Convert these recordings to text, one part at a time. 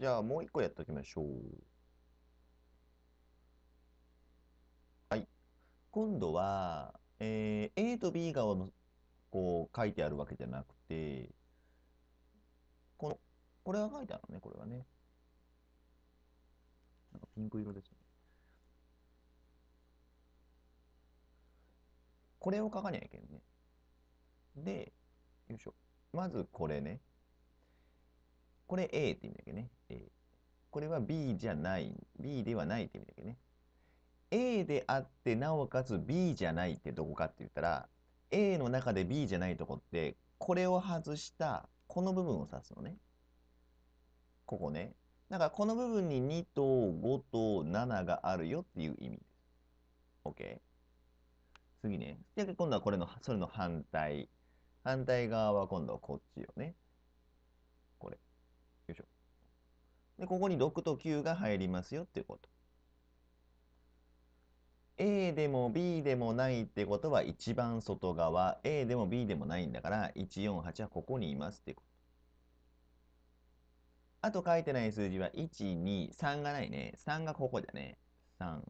じゃあもう一個やっておきましょう。はい。今度は、えー、A と B 側のこう書いてあるわけじゃなくて、この、これが書いてあるのね、これはね。なんかピンク色ですね。これを書かなきゃいけんね。で、よいしょ。まずこれね。これ A って意味だけどね。A。これは B じゃない。B ではないって意味だけどね。A であって、なおかつ B じゃないってどこかって言ったら、A の中で B じゃないとこって、これを外したこの部分を指すのね。ここね。だからこの部分に2と5と7があるよっていう意味です。OK? 次ね。じゃあ、今度はこれの、それの反対。反対側は今度はこっちよね。これ。よいしょ。で、ここに6と9が入りますよっていうこと。A でも B でもないってことは一番外側、A でも B でもないんだから、148はここにいますってこと。あと書いてない数字は、1、2、3がないね。3がここだね。3。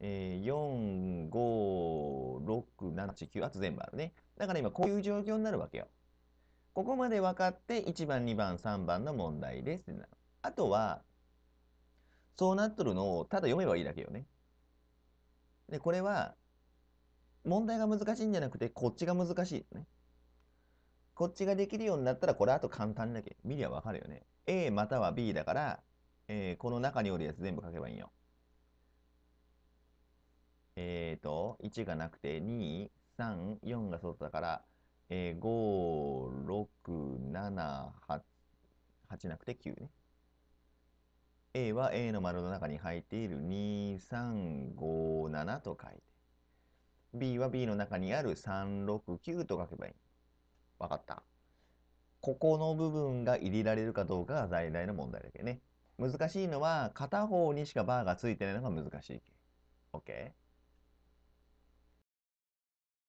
えー、4、5、6、7、8、9。あと全部あるね。だから今こういう状況になるわけよ。ここまで分かって1番、2番、3番の問題です。あとは、そうなっとるのをただ読めばいいだけよね。で、これは、問題が難しいんじゃなくて、こっちが難しいね。こっちができるようになったら、これあと簡単だけ。見りゃわかるよね。A または B だから、えー、この中におるやつ全部書けばいいよ。えーと、1がなくて、2、3、4が外だから、えー、5、7、8、8なくて9ね。A は A の丸の中に入っている2、3、5、7と書いて。B は B の中にある3、6、9と書けばいい。わかった。ここの部分が入れられるかどうかが在来の問題だけね。難しいのは片方にしかバーがついてないのが難しいけ。OK?